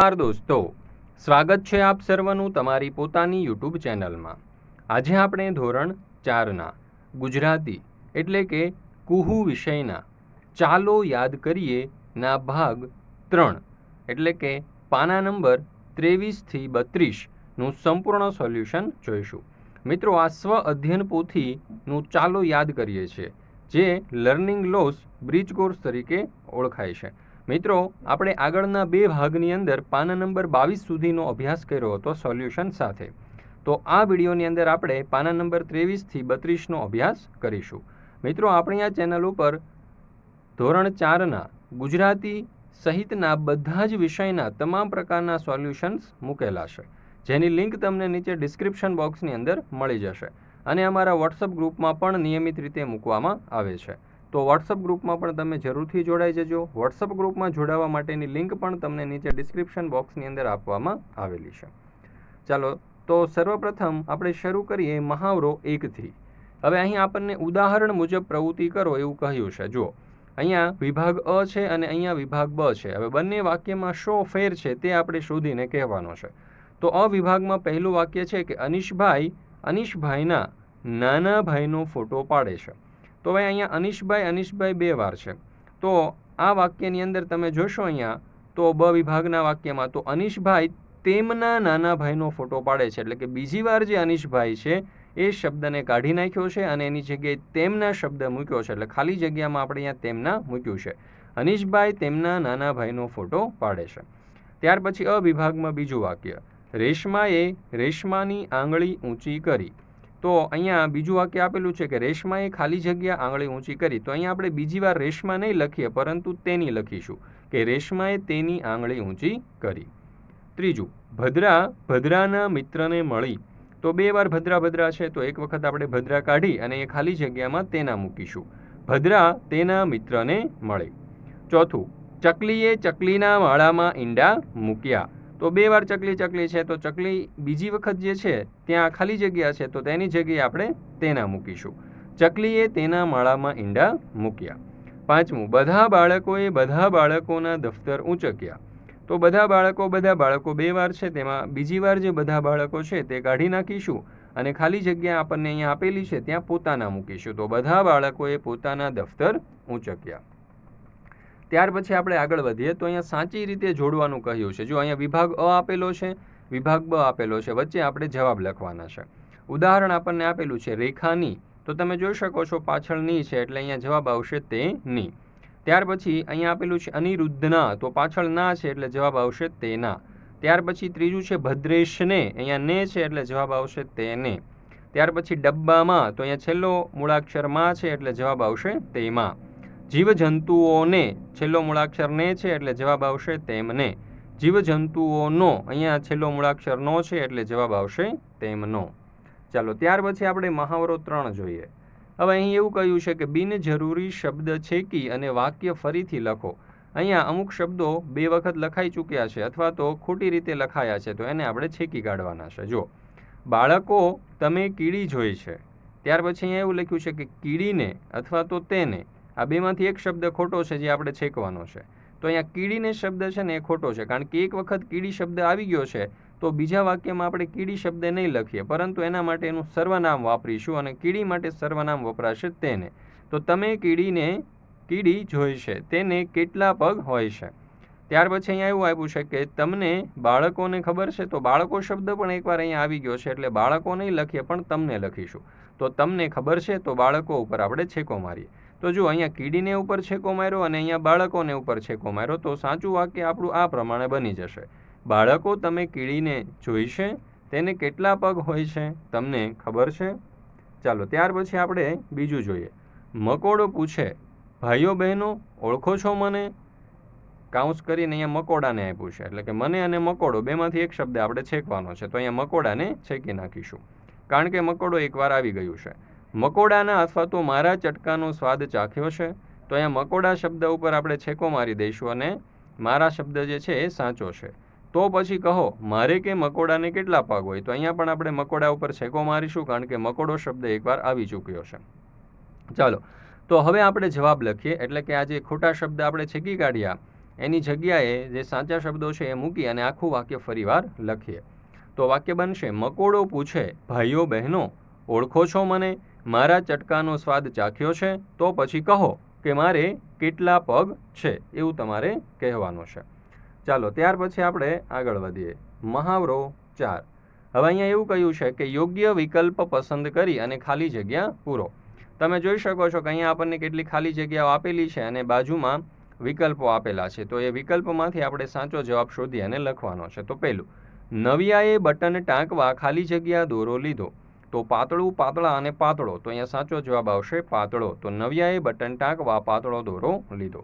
નમસ્કાર દોસ્તો સ્વાગત છે આપ સર્વનું તમારી પોતાની યુટ્યુબ ચેનલમાં આજે આપણે ધોરણ ચારના ગુજરાતી એટલે કે કુહુ વિષયના ચાલો યાદ કરીએ ના ભાગ ત્રણ એટલે કે પાના નંબર ત્રેવીસથી બત્રીસનું સંપૂર્ણ સોલ્યુશન જોઈશું મિત્રો આ સ્વ અધ્યયન પોથીનું ચાલો યાદ કરીએ છીએ જે લર્નિંગ લોસ બ્રિજ કોર્સ તરીકે ઓળખાય છે મિત્રો આપણે આગળના બે ભાગની અંદર પાના નંબર બાવીસ સુધીનો અભ્યાસ કર્યો હતો સોલ્યુશન સાથે તો આ વિડીયોની અંદર આપણે પાના નંબર ત્રેવીસથી બત્રીસનો અભ્યાસ કરીશું મિત્રો આપણી આ ચેનલ ઉપર ધોરણ ચારના ગુજરાતી સહિતના બધા જ વિષયના તમામ પ્રકારના સોલ્યુશન્સ મૂકેલા છે જેની લિંક તમને નીચે ડિસ્ક્રિપ્શન બોક્સની અંદર મળી જશે અને અમારા વોટ્સઅપ ગ્રુપમાં પણ નિયમિત રીતે મૂકવામાં આવે છે તો વોટ્સઅપ ગ્રુપમાં પણ તમે જરૂરથી જોડાઈ જજો વોટ્સઅપ ગ્રુપમાં જોડાવા માટેની લિંક પણ તમને નીચે ડિસ્ક્રિપ્શન બોક્સની અંદર આપવામાં આવેલી છે ચાલો તો સર્વપ્રથમ આપણે શરૂ કરીએ મહાવરો એકથી હવે અહીં આપણને ઉદાહરણ મુજબ પ્રવૃત્તિ કરો એવું કહ્યું છે જુઓ અહીંયા વિભાગ અ છે અને અહીંયા વિભાગ બ છે હવે બંને વાક્યમાં શો ફેર છે તે આપણે શોધીને કહેવાનો છે તો અ વિભાગમાં પહેલું વાક્ય છે કે અનિશભાઈ અનિશભાઈના નાના ભાઈનો ફોટો પાડે છે તો ભાઈ અહીંયા અનિશભાઈ અનિશભાઈ બે વાર છે તો આ વાક્યની અંદર તમે જોશો અહીંયા તો બ વિભાગના વાક્યમાં તો અનિશભાઈ તેમના નાના ભાઈનો ફોટો પાડે છે એટલે કે બીજી વાર જે અનિશભાઈ છે એ શબ્દને કાઢી નાખ્યો છે અને એની જગ્યાએ તેમના શબ્દ મૂક્યો છે એટલે ખાલી જગ્યામાં આપણે અહીંયા તેમના મૂક્યું છે અનિશભાઈ તેમના નાના ભાઈનો ફોટો પાડે છે ત્યાર પછી અ વિભાગમાં બીજું વાક્ય રેશમાએ રેશમાની આંગળી ઊંચી કરી તો અહીંયા બીજું વાક્ય આપેલું છે કે રેશમાએ ખાલી જગ્યા આંગળી ઊંચી કરી તો અહીંયા આપણે બીજી વાર રેશમા નહીં લખીએ પરંતુ તેની લખીશું કે રેશમાએ તેની આંગળી ઊંચી કરી ત્રીજું ભદ્રા ભદ્રાના મિત્રને મળી તો બે વાર ભદ્રા ભદ્રા છે તો એક વખત આપણે ભદ્રા કાઢી અને એ ખાલી જગ્યામાં તેના મૂકીશું ભદ્રા તેના મિત્રને મળે ચોથું ચકલીએ ચકલીના માળામાં ઈંડા મૂક્યા તો બે વાર ચકલી ચકલી છે તો ચકલી બીજી વખત જે છે ત્યાં ખાલી જગ્યા છે તો તેની જગ્યાએ આપણે તેના મૂકીશું ચકલીએ તેના માળામાં ઈંડા મૂક્યા પાંચમું બધા બાળકોએ બધા બાળકોના દફતર ઊંચક્યા તો બધા બાળકો બધા બાળકો બે વાર છે તેમાં બીજી વાર જે બધા બાળકો છે તે કાઢી નાખીશું અને ખાલી જગ્યા આપણને અહીંયા આપેલી છે ત્યાં પોતાના મૂકીશું તો બધા બાળકોએ પોતાના દફતર ઊંચક્યા ત્યાર પછી આપણે આગળ વધીએ તો અહીંયા સાચી રીતે જોડવાનું કહ્યું છે જો અહીંયા વિભાગ અ આપેલો છે વિભાગ બ આપેલો છે વચ્ચે આપણે જવાબ લખવાના છે ઉદાહરણ આપણને આપેલું છે રેખાની તો તમે જોઈ શકો છો પાછળ ની છે એટલે અહીંયા જવાબ આવશે તે ની ત્યાર પછી અહીંયા આપેલું છે અનિરુદ્ધના તો પાછળ ના છે એટલે જવાબ આવશે તેના ત્યાર પછી ત્રીજું છે ભદ્રેશને અહીંયા ને છે એટલે જવાબ આવશે તેને ત્યાર પછી ડબ્બામાં તો અહીંયા છેલ્લો મૂળાક્ષરમાં છે એટલે જવાબ આવશે તેમાં જીવજંતુઓને છેલ્લો મૂળાક્ષરને છે એટલે જવાબ આવશે તેમને જીવજંતુઓનો અહીંયા છેલ્લો મૂળાક્ષર નો છે એટલે જવાબ આવશે તેમનો ચાલો ત્યાર પછી આપણે મહાવરો ત્રણ જોઈએ હવે અહીં એવું કહ્યું છે કે બિનજરૂરી શબ્દ છેકી અને વાક્ય ફરીથી લખો અહીંયા અમુક શબ્દો બે વખત લખાઈ ચૂક્યા છે અથવા તો ખોટી રીતે લખાયા છે તો એને આપણે છેકી કાઢવાના છે જો બાળકો તમે કીડી જોઈ છે ત્યાર પછી અહીંયા એવું લખ્યું છે કે કીડીને અથવા તો તેને આ બેમાંથી એક શબ્દ ખોટો છે જે આપણે છેકવાનો છે તો અહીંયા કીડીને શબ્દ છે ને એ ખોટો છે કારણ કે એક વખત કીડી શબ્દ આવી ગયો છે તો બીજા વાક્યમાં આપણે કીડી શબ્દ નહીં લખીએ પરંતુ એના માટે એનું સર્વનામ વાપરીશું અને કીડી માટે સર્વનામ વપરાશે તેને તો તમે કીડીને કીડી જોઈ છે તેને કેટલા પગ હોય છે ત્યાર પછી અહીંયા એવું આપ્યું છે કે તમને બાળકોને ખબર છે તો બાળકો શબ્દ પણ એકવાર અહીંયા આવી ગયો છે એટલે બાળકો નહીં લખીએ પણ તમને લખીશું તો તમને ખબર છે તો બાળકો ઉપર આપણે છેકો મારીએ તો જો અહીંયા કીડીને ઉપર છેકો માર્યો અને અહીંયા બાળકોને ઉપર છેકો માર્યો તો સાચું વાક્ય આપણું આ પ્રમાણે બની જશે બાળકો તમે કીડીને જોઈશે તેને કેટલા પગ હોય છે તમને ખબર છે ચાલો ત્યાર પછી આપણે બીજું જોઈએ મકોડો પૂછે ભાઈઓ બહેનો ઓળખો છો મને કાઉસ કરીને અહીંયા મકોડાને આપ્યું છે એટલે કે મને અને મકોડો બેમાંથી એક શબ્દ આપણે છેકવાનો છે તો અહીંયા મકોડાને છેકી નાખીશું કારણ કે મકોડો એકવાર આવી ગયું છે મકોડાના અથવા તો મારા ચટકાનો સ્વાદ ચાખ્યો છે તો અહીંયા મકોડા શબ્દ ઉપર આપણે છેકો મારી દઈશું અને મારા શબ્દ જે છે એ સાચો છે તો પછી કહો મારે કે મકોડાને કેટલા પાગ હોય તો અહીંયા પણ આપણે મકોડા ઉપર છેકો મારીશું કારણ કે મકોડો શબ્દ એકવાર આવી ચૂક્યો છે ચાલો તો હવે આપણે જવાબ લખીએ એટલે કે આ જે ખોટા શબ્દ આપણે છેકી કાઢ્યા એની જગ્યાએ જે સાચા શબ્દો છે એ મૂકી અને આખું વાક્ય ફરીવાર લખીએ તો વાક્ય બનશે મકોડો પૂછે ભાઈઓ બહેનો ઓળખો છો મને મારા ચટકાનો સ્વાદ ચાખ્યો છે તો પછી કહો કે મારે કેટલા પગ છે એવું તમારે કહેવાનું છે ચાલો ત્યાર પછી આપણે આગળ વધીએ મહાવરો ચાર હવે અહીંયા એવું કહ્યું છે કે યોગ્ય વિકલ્પ પસંદ કરી અને ખાલી જગ્યા પૂરો તમે જોઈ શકો છો કે અહીંયા આપણને કેટલી ખાલી જગ્યાઓ આપેલી છે અને બાજુમાં વિકલ્પો આપેલા છે તો એ વિકલ્પમાંથી આપણે સાચો જવાબ શોધી અને લખવાનો છે તો પહેલું નવિયાએ બટન ટાંકવા ખાલી જગ્યા દોરો લીધો તો પાતળું પાતળા અને પાતળો તો અહીંયા સાચો જવાબ આવશે પાતળો તો નવિયાએ બટન ટાંકવા પાતળો દોરો લીધો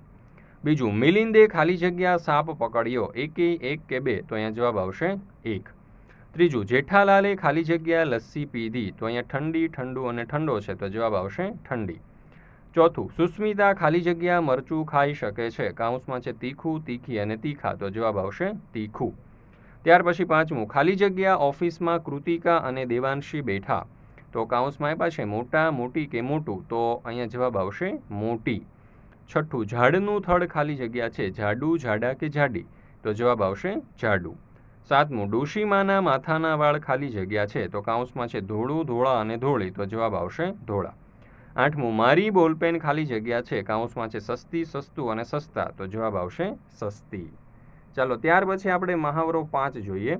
બીજું મિલિંદે ખાલી જગ્યા સાપ પકડ્યો એકે એક કે બે તો અહીંયા જવાબ આવશે એક ત્રીજું જેઠાલાલે ખાલી જગ્યા લસ્સી પીધી તો અહીંયા ઠંડી ઠંડુ અને ઠંડો છે તો જવાબ આવશે ઠંડી ચોથું સુસ્મિતા ખાલી જગ્યા મરચું ખાઈ શકે છે કાઉન્સમાં છે તીખું તીખી અને તીખા તો જવાબ આવશે તીખું ત્યાર પછી પાંચમું ખાલી જગ્યા ઓફિસમાં કૃતિકા અને દેવાંશી બેઠા તો કાઉન્સમાં આપ્યા છે મોટા મોટી કે મોટું તો અહીંયા જવાબ આવશે મોટી છઠ્ઠું ઝાડનું થડ ખાલી જગ્યા છે ઝાડુ ઝાડા કે ઝાડી તો જવાબ આવશે ઝાડુ સાતમું ડોશીમાના માથાના વાળ ખાલી જગ્યા છે તો કાઉન્સમાં છે ધોળું ધોળા અને ધોળી તો જવાબ આવશે ધોળા આઠમું મારી બોલપેન ખાલી જગ્યા છે કાઉન્સમાં છે સસ્તી સસ્તું અને સસ્તા તો જવાબ આવશે સસ્તી ચાલો ત્યાર પછી આપણે મહાવરો પાંચ જોઈએ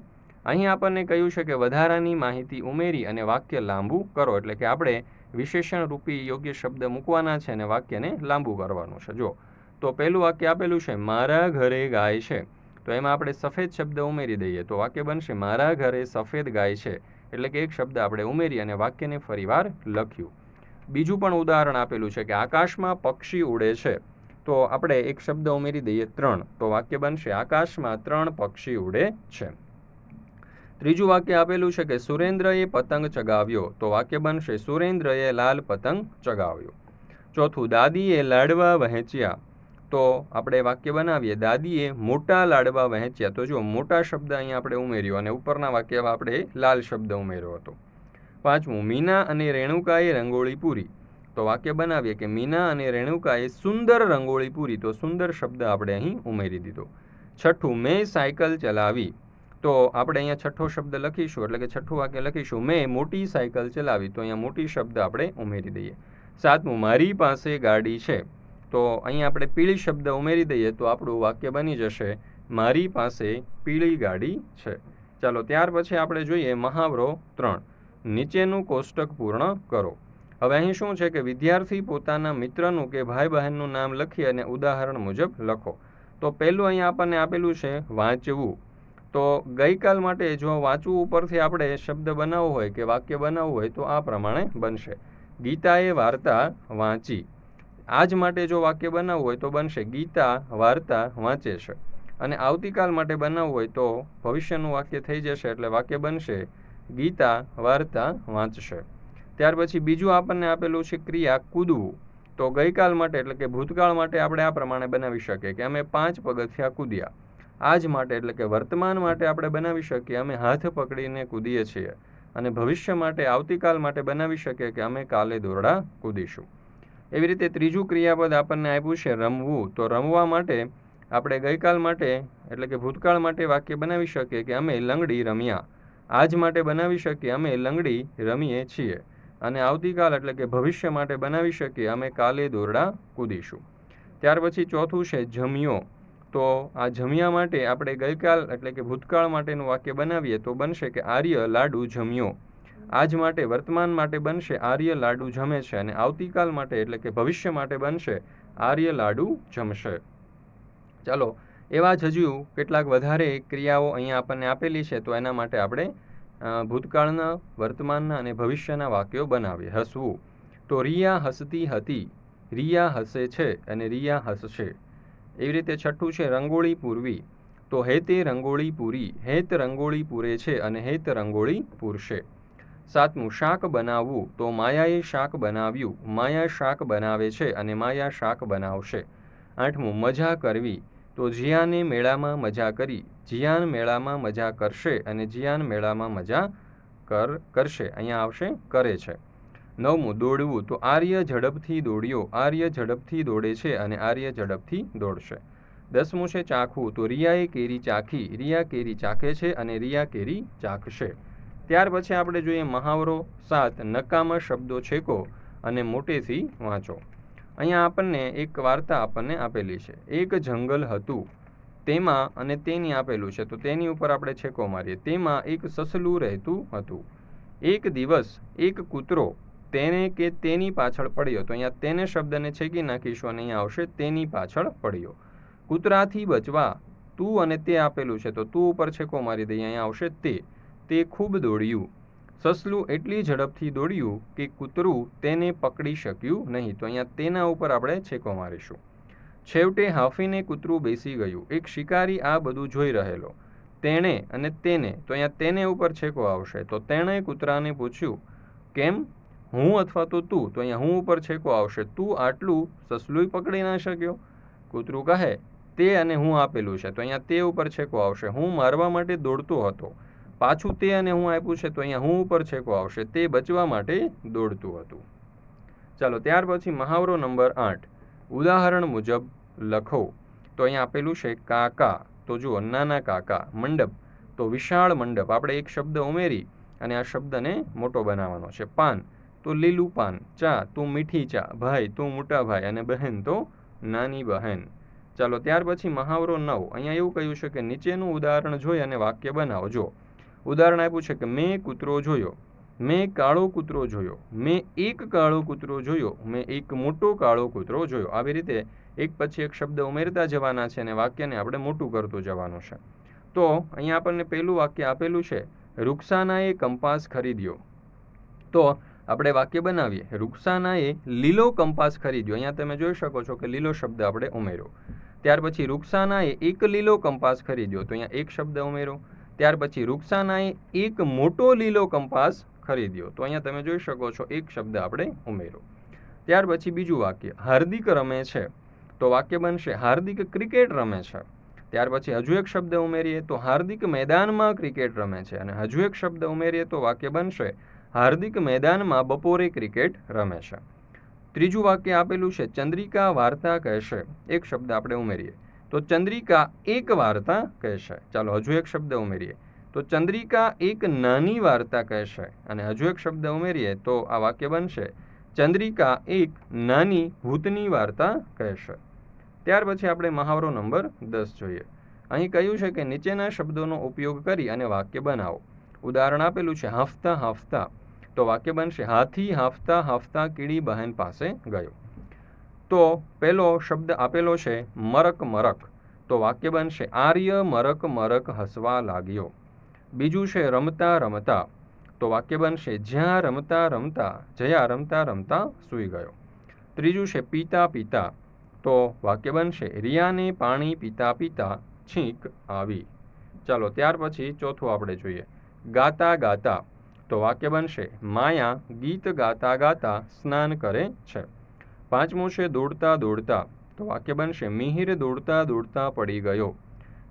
અહીં આપણને કહ્યું છે કે વધારાની માહિતી ઉમેરી અને વાક્ય લાંબુ કરો એટલે કે આપણે વિશેષણ રૂપી યોગ્ય શબ્દ મૂકવાના છે અને વાક્યને લાંબુ કરવાનું છે જો તો પહેલું વાક્ય આપેલું છે મારા ઘરે ગાય છે તો એમાં આપણે સફેદ શબ્દ ઉમેરી દઈએ તો વાક્ય બનશે મારા ઘરે સફેદ ગાય છે એટલે કે એક શબ્દ આપણે ઉમેરી અને વાક્યને ફરીવાર લખ્યું બીજું પણ ઉદાહરણ આપેલું છે કે આકાશમાં પક્ષી ઉડે છે તો આપણે એક શબ્દ ઉમેરી દઈએ ત્રણ તો વાક્ય બનશે આકાશમાં ત્રણ પક્ષી ઉડે છે ત્રીજું વાક્ય આપેલું છે કે સુરેન્દ્રએ પતંગ ચગાવ્યો તો વાક્ય બનશે સુરેન્દ્રએ લાલ પતંગ ચગાવ્યો ચોથું દાદીએ લાડવા વહેંચ્યા તો આપણે વાક્ય બનાવીએ દાદીએ મોટા લાડવા વહેંચ્યા તો જો મોટા શબ્દ અહીંયા આપણે ઉમેર્યો અને ઉપરના વાક્યમાં આપણે લાલ શબ્દ ઉમેર્યો હતો પાંચમું મીના અને રેણુકાએ રંગોળી પૂરી તો વાક્ય બનાવીએ કે મીના અને રેણુકાએ સુંદર રંગોળી પૂરી તો સુંદર શબ્દ આપણે અહીં ઉમેરી દીધો છઠ્ઠું મેં સાયકલ ચલાવી તો આપણે અહીંયા છઠ્ઠો શબ્દ લખીશું એટલે કે છઠ્ઠું વાક્ય લખીશું મેં મોટી સાયકલ ચલાવી તો અહીંયા મોટી શબ્દ આપણે ઉમેરી દઈએ સાતમું મારી પાસે ગાડી છે તો અહીંયા આપણે પીળી શબ્દ ઉમેરી દઈએ તો આપણું વાક્ય બની જશે મારી પાસે પીળી ગાડી છે ચાલો ત્યાર પછી આપણે જોઈએ મહાવરો ત્રણ નીચેનું કોષ્ટક પૂર્ણ કરો હવે અહીં શું છે કે વિદ્યાર્થી પોતાના મિત્રનું કે ભાઈ બહેનનું નામ લખી અને ઉદાહરણ મુજબ લખો તો પહેલું અહીં આપણને આપેલું છે વાંચવું તો ગઈકાલ માટે જો વાંચવું ઉપરથી આપણે શબ્દ બનાવવો હોય કે વાક્ય બનાવવું હોય તો આ પ્રમાણે બનશે ગીતાએ વાર્તા વાંચી આજ માટે જો વાક્ય બનાવવું હોય તો બનશે ગીતા વાર્તા વાંચે છે અને આવતીકાલ માટે બનાવવું હોય તો ભવિષ્યનું વાક્ય થઈ જશે એટલે વાક્ય બનશે ગીતા વાર્તા વાંચશે ત્યાર પછી બીજું આપણને આપેલું છે ક્રિયા કૂદવું તો ગઈકાલ માટે એટલે કે ભૂતકાળ માટે આપણે આ પ્રમાણે બનાવી શકીએ કે અમે પાંચ પગથિયાં કૂદ્યા આજ માટે એટલે કે વર્તમાન માટે આપણે બનાવી શકીએ અમે હાથ પકડીને કૂદીએ છીએ અને ભવિષ્ય માટે આવતીકાલ માટે બનાવી શકીએ કે અમે કાલે દોરડા કૂદીશું એવી રીતે ત્રીજું ક્રિયાપદ આપણને આપ્યું છે રમવું તો રમવા માટે આપણે ગઈકાલ માટે એટલે કે ભૂતકાળ માટે વાક્ય બનાવી શકીએ કે અમે લંગડી રમ્યા આજ માટે બનાવી શકીએ અમે લંગડી રમીએ છીએ અને આવતીકાલ એટલે કે ભવિષ્ય માટે બનાવી શકીએ અમે કાલે દોરડા કૂદીશું ત્યાર પછી ચોથું છે જમ્યો તો આ જમ્યા માટે આપણે ગઈકાલ એટલે કે ભૂતકાળ માટેનું વાક્ય બનાવીએ તો બનશે કે આર્ય લાડુ જમ્યો આજ માટે વર્તમાન માટે બનશે આર્ય લાડુ જમે છે અને આવતીકાલ માટે એટલે કે ભવિષ્ય માટે બનશે આર્ય લાડુ જમશે ચાલો એવા જ હજુ કેટલાક વધારે ક્રિયાઓ અહીંયા આપણને આપેલી છે તો એના માટે આપણે ભૂતકાળના વર્તમાનના અને ભવિષ્યના વાક્યો બનાવે હસવું તો રિયા હસતી હતી રિયા હસે છે અને રિયા હસશે એવી રીતે છઠ્ઠું છે રંગોળી પૂરવી તો હેતે રંગોળી પૂરી હેત રંગોળી પૂરે છે અને હેત રંગોળી પૂરશે સાતમું શાક બનાવવું તો માયાએ શાક બનાવ્યું માયા શાક બનાવે છે અને માયા શાક બનાવશે આઠમું મજા કરવી તો જિયાને મેળામાં મજા કરી જિયાન મેળામાં મજા કરશે અને જિયાન મેળામાં મજા કર કરશે અહીંયા આવશે કરે છે નવમું દોડવું તો આર્ય ઝડપથી દોડ્યો આર્ય ઝડપથી દોડે છે અને આર્ય ઝડપથી દોડશે દસમું છે ચાખવું તો રિયાએ કેરી ચાખી રિયા કેરી ચાખે છે અને રિયા કેરી ચાખશે ત્યાર પછી આપણે જોઈએ મહાવરો સાત નકામા શબ્દો છેકો અને મોટેથી વાંચો અહીંયા આપણને એક વાર્તા આપણને આપેલી છે એક જંગલ હતું તેમાં અને તેની આપેલું છે તો તેની ઉપર આપણે છેકો મારીએ તેમાં એક સસલું રહેતું હતું એક દિવસ એક કૂતરો તેને કે તેની પાછળ પડ્યો તો અહીંયા તેને શબ્દને છેકી નાખીશું અને અહીંયા આવશે તેની પાછળ પડ્યો કૂતરાથી બચવા તું અને તે આપેલું છે તો તું ઉપર છેકો મારી દઈએ અહીંયા આવશે તે તે ખૂબ દોડ્યું સસલું એટલી ઝડપથી દોડ્યું કે કૂતરું તેને પકડી શક્યું નહીં તો અહીંયા તેના ઉપર આપણે છેકો મારીશું છેવટે હાંફીને કૂતરું બેસી ગયું એક શિકારી આ બધું જોઈ રહેલો તેણે અને તેને તો અહીંયા તેને ઉપર છેકો આવશે તો તેણે કૂતરાને પૂછ્યું કેમ હું અથવા તો તું તો અહીંયા હું ઉપર છેકો આવશે તું આટલું સસલું પકડી ના શક્યો કૂતરું કહે તે અને હું આપેલું છે તો અહીંયા તે ઉપર છેકો આવશે હું મારવા માટે દોડતો હતો પાછું તે અને હું આપ્યું છે તો અહીંયા હું ઉપર છેકો આવશે તે બચવા માટે દોડતું હતું ચાલો ત્યાર પછી મહાવરો નંબર આઠ ઉદાહરણ મુજબ લખો તો અહીંયા આપેલું છે કાકા તો જુઓ નાના કાકા મંડપ તો વિશાળ મંડપ આપણે એક શબ્દ ઉમેરી અને આ શબ્દને મોટો બનાવવાનો છે પાન તો લીલું પાન ચા તું મીઠી ચા ભાઈ તું મોટા ભાઈ અને બહેન તો નાની બહેન ચાલો ત્યાર પછી મહાવરો નવ અહીંયા એવું કહ્યું છે કે નીચેનું ઉદાહરણ જોઈ અને વાક્ય બનાવો જો ઉદાહરણ આપ્યું છે કે મેં કૂતરો જોયો મેં કાળો કૂતરો જોયો મેં એક કાળો કૂતરો જોયો મેં એક મોટો કાળો કૂતરો જોયો આવી રીતે એક પછી એક શબ્દ ઉમેરતા જવાના છે અને વાક્યને આપણે મોટું કરતું જવાનું છે તો અહીંયા આપણને પહેલું વાક્ય આપેલું છે રૂકસાનાએ કંપાસ ખરીદ્યો તો આપણે વાક્ય બનાવીએ રૂકસાનાએ લીલો કંપાસ ખરીદ્યો અહીંયા તમે જોઈ શકો છો કે લીલો શબ્દ આપણે ઉમેર્યો ત્યાર પછી રૂકસાનાએ એક લીલો કંપાસ ખરીદ્યો તો અહીંયા એક શબ્દ ઉમેર્યો ત્યાર પછી રૂકસાનાએ એક મોટો લીલો કંપાસ ખરીદ્યો તો અહીંયા તમે જોઈ શકો છો એક શબ્દ આપણે ઉમેરો ત્યાર પછી બીજું વાક્ય હાર્દિક રમે છે તો વાક્ય બનશે હાર્દિક ક્રિકેટ રમે છે ત્યાર પછી હજુ એક શબ્દ ઉમેરીએ તો હાર્દિક મેદાનમાં ક્રિકેટ રમે છે અને હજુ એક શબ્દ ઉમેરીએ તો વાક્ય બનશે હાર્દિક મેદાનમાં બપોરે ક્રિકેટ રમે છે ત્રીજું વાક્ય આપેલું છે ચંદ્રિકા વાર્તા કહેશે એક શબ્દ આપણે ઉમેરીએ તો ચંદ્રિકા એક વાર્તા કહેશે ચાલો હજુ એક શબ્દ ઉમેરીએ તો ચંદ્રિકા એક નાની વાર્તા કહેશે અને હજુ એક શબ્દ ઉમેરીએ તો આ વાક્ય બનશે ચંદ્રિકા એક નાની ભૂતની વાર્તા કહેશે ત્યાર પછી આપણે મહાવરો નંબર દસ જોઈએ અહીં કહ્યું છે કે નીચેના શબ્દોનો ઉપયોગ કરી અને વાક્ય બનાવો ઉદાહરણ આપેલું છે હાફતા હાફતા તો વાક્ય બનશે હાથી હાફતા હાફતા કીડી બહેન પાસે ગયો તો પહેલો શબ્દ આપેલો છે મરક મરક તો વાક્ય બનશે આર્ય મરક મરક હસવા લાગ્યો બીજું છે રમતા રમતા તો વાક્ય બનશે જ્યાં રમતા રમતા જયા રમતા રમતા સૂઈ ગયો ત્રીજું છે પીતા પીતા તો વાક્ય બનશે રિયાને પાણી પીતા પીતા છીંક આવી ચાલો ત્યાર પછી ચોથું આપણે જોઈએ ગાતા ગાતા તો વાક્ય બનશે માયા ગીત ગાતા ગાતા સ્નાન કરે છે પાંચમું છે દોડતા દોડતા તો વાક્ય બનશે મિહિર દોડતા દોડતા પડી ગયો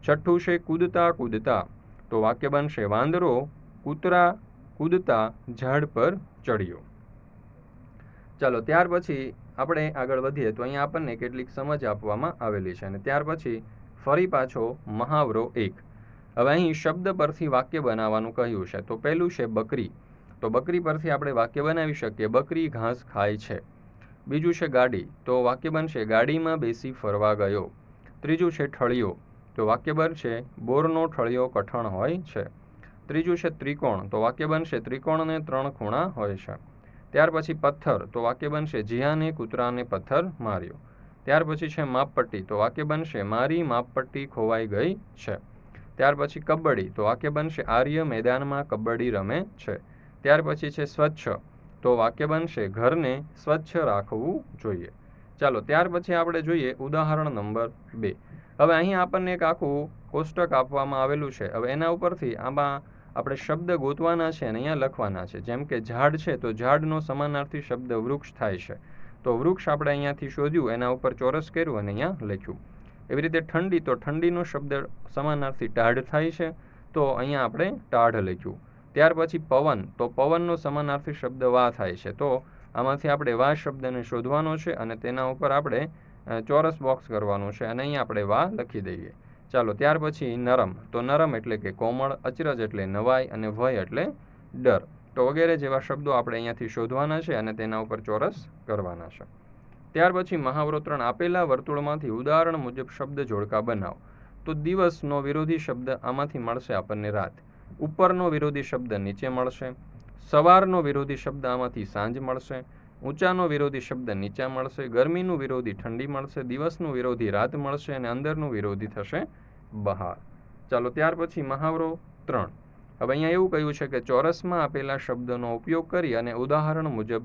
છઠ્ઠું છે કૂદતા કૂદતા તો વાક્ય બનશે વાંદરો કૂતરા કૂદતા ઝાડ પર ચડ્યો ચાલો ત્યાર પછી આપણે આગળ વધીએ તો અહીંયા આપણને કેટલીક સમજ આપવામાં આવેલી છે અને ત્યાર પછી ફરી પાછો મહાવરો એક હવે અહીં શબ્દ પરથી વાક્ય બનાવવાનું કહ્યું છે તો પહેલું છે બકરી તો બકરી પરથી આપણે વાક્ય બનાવી શકીએ બકરી ઘાસ ખાય છે બીજું છે ગાડી તો વાક્ય બનશે ગાડીમાં બેસી ફરવા ગયો ત્રીજું છે ઠળિયો તો વાક્ય બનશે બોરનો ઠળિયો કઠણ હોય છે ત્રીજું છે ત્રિકોણ તો વાક્ય બનશે ત્રિકોણને ત્રણ ખૂણા હોય છે ત્યાર પછી પથ્થર તો વાક્ય બનશે જીયાને કૂતરાને પથ્થર માર્યો ત્યાર પછી છે માપપટ્ટી તો વાક્ય બનશે મારી માપપટ્ટી ખોવાઈ ગઈ છે ત્યાર પછી કબડ્ડી તો વાક્ય બનશે આર્ય મેદાનમાં કબડ્ડી રમે છે ત્યાર પછી છે સ્વચ્છ તો વાક્ય બનશે ઘરને સ્વચ્છ રાખવું જોઈએ ચાલો ત્યાર પછી આપણે જોઈએ ઉદાહરણ નંબર બે હવે અહીં આપણને એક આખું કોષ્ટક આપવામાં આવેલું છે હવે એના ઉપરથી આમાં આપણે શબ્દ ગોતવાના છે અને અહીંયા લખવાના છે જેમ કે ઝાડ છે તો ઝાડનો સમાનાર્થી શબ્દ વૃક્ષ થાય છે તો વૃક્ષ આપણે અહીંયાથી શોધ્યું એના ઉપર ચોરસ કર્યું અને અહીંયા લખ્યું એવી રીતે ઠંડી તો ઠંડીનો શબ્દ સમાનાર્થી ટાઢ થાય છે તો અહીંયા આપણે ટાઢ લખ્યું ત્યાર પછી પવન તો પવનનો સમાનાર્થી શબ્દ વા થાય છે તો આમાંથી આપણે વા શબ્દને શોધવાનો છે અને તેના ઉપર આપણે ચોરસ બોક્સ કરવાનું છે અને અહીં આપણે વા લખી દઈએ ચાલો ત્યાર પછી નરમ તો નરમ એટલે કે કોમળ અચરજ એટલે નવાઈ અને ભય એટલે ડર તો વગેરે જેવા શબ્દો આપણે અહીંયાથી શોધવાના છે અને તેના ઉપર ચોરસ કરવાના છે ત્યાર પછી મહાવરોત્રણ આપેલા વર્તુળમાંથી ઉદાહરણ મુજબ શબ્દ જોડકા બનાવો તો દિવસનો વિરોધી શબ્દ આમાંથી મળશે આપણને રાત ઉપરનો વિરોધી શબ્દ નીચે મળશે સવારનો વિરોધી શબ્દ આમાંથી સાંજ મળશે ઊંચાનો વિરોધી શબ્દ નીચા મળશે ગરમીનું વિરોધી ઠંડી મળશે દિવસનું વિરોધી રાત મળશે અને અંદરનું વિરોધી થશે બહાર ચાલો ત્યાર પછી મહાવરો ત્રણ હવે અહીંયા એવું કહ્યું છે કે ચોરસમાં આપેલા શબ્દનો ઉપયોગ કરી અને ઉદાહરણ મુજબ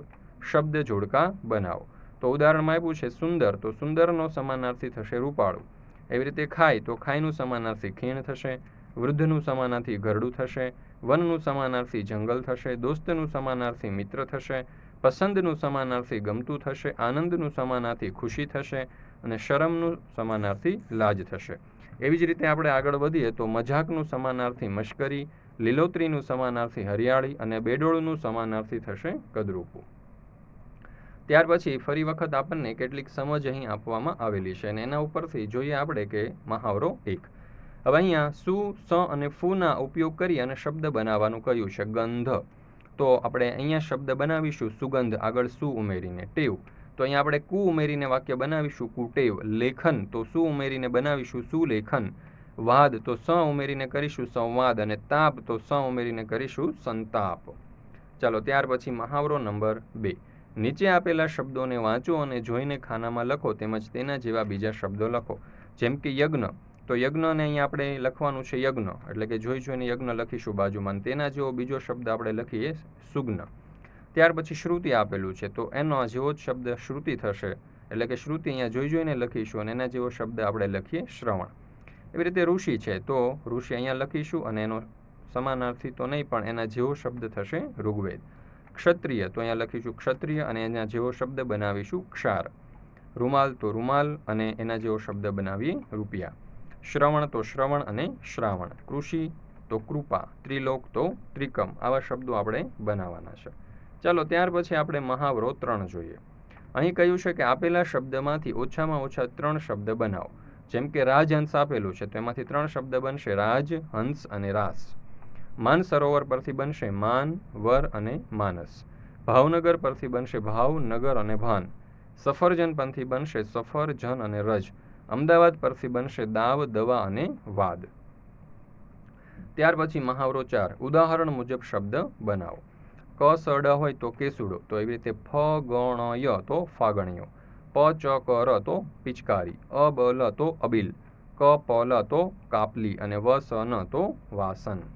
શબ્દ જોડકા બનાવો તો ઉદાહરણમાં આપ્યું છે સુંદર તો સુંદરનો સમાનાર્થી થશે રૂપાળું એવી રીતે ખાય તો ખાયનું સમાનાર્થી ખીણ થશે વૃદ્ધનું સમાનાર્થી ઘરડું થશે વનનું સમાનાર્થી જંગલ થશે દોસ્તનું સમાનાર્થી મિત્ર થશે પસંદનું સમાનાર્થી ગમતું થશે આનંદનું સમાનાર્થી ખુશી થશે અને શરમનું સમાનાર્થી લાજ થશે એવી જ રીતે આપણે આગળ વધીએ તો મજાકનું સમાનાર્થી મશ્કરી લીલોતરીનું સમાનાર્થી હરિયાળી અને બેડોળનું સમાનાર્થી થશે કદરૂપું ત્યાર પછી ફરી વખત આપણને કેટલીક સમજ અહીં આપવામાં આવેલી છે અને એના ઉપરથી જોઈએ આપણે કે મહાવરો એક હવે અહીંયા સુ સ અને ફૂના ઉપયોગ કરી અને શબ્દ બનાવવાનું કહ્યું છે ગંધ તો આપણે અહીંયા શબ્દ બનાવીશું સુગંધ આગળ સુ ઉમેરીને ટેવ તો અહીંયા આપણે કુ ઉમેરીને વાક્ય બનાવીશું કુટેવ લેખન તો શું ઉમેરીને બનાવીશું સુલેખન વાદ તો સ ઉમેરીને કરીશું સંવાદ અને તાપ તો સ ઉમેરીને કરીશું સંતાપ ચાલો ત્યાર પછી મહાવરો નંબર બે નીચે આપેલા શબ્દોને વાંચો અને જોઈને ખાનામાં લખો તેમજ તેના જેવા બીજા શબ્દો લખો જેમ કે યજ્ઞ તો યજ્ઞને અહીંયા આપણે લખવાનું છે યજ્ઞ એટલે કે જોઈ જોઈને યજ્ઞ લખીશું બાજુમાં તેના જેવો બીજો શબ્દ આપણે લખીએ સુગ્ન ત્યાર પછી શ્રુતિ આપેલું છે તો એનો જેવો જ શબ્દ શ્રુતિ થશે એટલે કે શ્રુતિ અહીંયા જોઈ જોઈને લખીશું અને એના જેવો શબ્દ આપણે લખીએ શ્રવણ એવી રીતે ઋષિ છે તો ઋષિ અહીંયા લખીશું અને એનો સમાનાર્થી તો નહીં પણ એના જેવો શબ્દ થશે ઋગ્વેદ ક્ષત્રિય તો અહીંયા લખીશું ક્ષત્રિય અને એના જેવો શબ્દ બનાવીશું ક્ષાર રૂમાલ તો રૂમાલ અને એના જેવો શબ્દ બનાવીએ રૂપિયા શ્રવણ તો શ્રવણ અને શ્રાવણ કૃષિ તો કૃપા ત્રિલોક તો ત્રિકમ આવા શબ્દો આપણે બનાવવાના છે ચાલો ત્યાર પછી આપણે મહાવરો ત્રણ જોઈએ અહીં કહ્યું છે કે આપેલા શબ્દમાંથી ઓછામાં ઓછા ત્રણ શબ્દ બનાવો જેમ કે રાજહંસ આપેલું છે તેમાંથી ત્રણ શબ્દ બનશે રાજ હંસ અને રાસ માન સરોવર પરથી બનશે માન વર અને માનસ ભાવનગર પરથી બનશે ભાવનગર અને ભાન સફરજન પંથી બનશે સફરજન અને રજ અમદાવાદ પરથી બનશે દાવ દવા અને વાદ ત્યાર પછી મહાવરો ચાર ઉદાહરણ મુજબ શબ્દ બનાવો ક સડ હોય તો કેસુડો તો એવી રીતે ફ ગણય તો ફાગણ્યો પ ચ ક ર તો પિચકારી અબ લ તો અબિલ ક પ લ તો કાપલી અને વ સ ન તો વાસન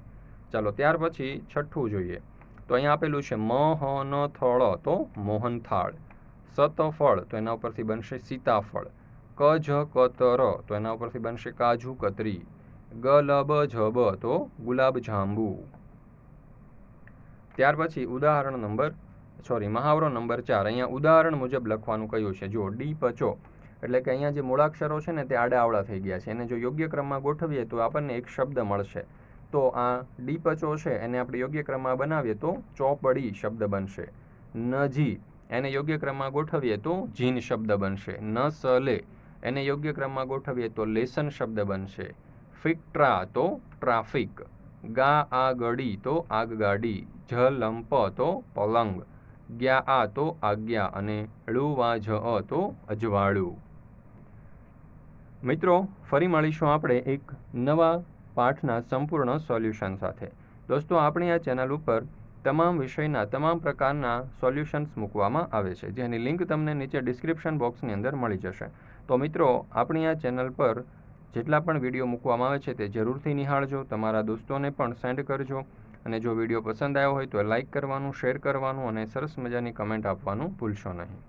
ચાલો ત્યાર પછી છઠ્ઠું જોઈએ તો અહીંયા આપેલું છે મ હ ન થળ તો મોહનથાળ સતફળ તો એના ઉપરથી બનશે સીતાફળ ક જ કતર તો એના ઉપરથી બનશે કાજુ કતરી ગ લ બ જ બ તો ગુલાબ જાંબુ ત્યાર પછી ઉદાહરણ નંબર સોરી મહાવરો નંબર ચાર અહીંયા ઉદાહરણ મુજબ લખવાનું કહ્યું છે જો ડી પચો એટલે કે અહીંયા જે મૂળાક્ષરો છે ને તે આડા આવડા થઈ ગયા છે એને જો યોગ્ય ક્રમમાં ગોઠવીએ તો આપણને એક શબ્દ મળશે તો આ ડી પચો છે એને આપણે યોગ્ય ક્રમમાં બનાવીએ તો ચોપડી શબ્દ બનશે નજી એને યોગ્ય ક્રમમાં ગોઠવીએ તો જીન શબ્દ બનશે ન સલે એને યોગ્ય ક્રમમાં ગોઠવીએ તો લેસન શબ્દ બનશે ફિક્ટ્રા તો ટ્રાફિક ગા આ ગડી તો આગગાડી જ લંપ તો પલંગ ગ્યા આ તો આજ્ઞા અને ળુ વા જ અ તો અજવાળું મિત્રો ફરી મળીશું આપણે એક નવા પાઠના સંપૂર્ણ સોલ્યુશન સાથે દોસ્તો આપણી આ ચેનલ ઉપર તમામ વિષયના તમામ પ્રકારના સોલ્યુશન્સ મૂકવામાં આવે છે જેની લિંક તમને નીચે ડિસ્ક્રિપ્શન બોક્સની અંદર મળી જશે તો મિત્રો આપણી આ ચેનલ પર જેટલા પણ વિડીયો મૂકવામાં આવે છે તે જરૂરથી નિહાળજો તમારા દોસ્તોને પણ સેન્ડ કરજો અને જો વિડીયો પસંદ આવ્યો હોય તો લાઇક કરવાનું શેર કરવાનું અને સરસ મજાની કમેન્ટ આપવાનું ભૂલશો નહીં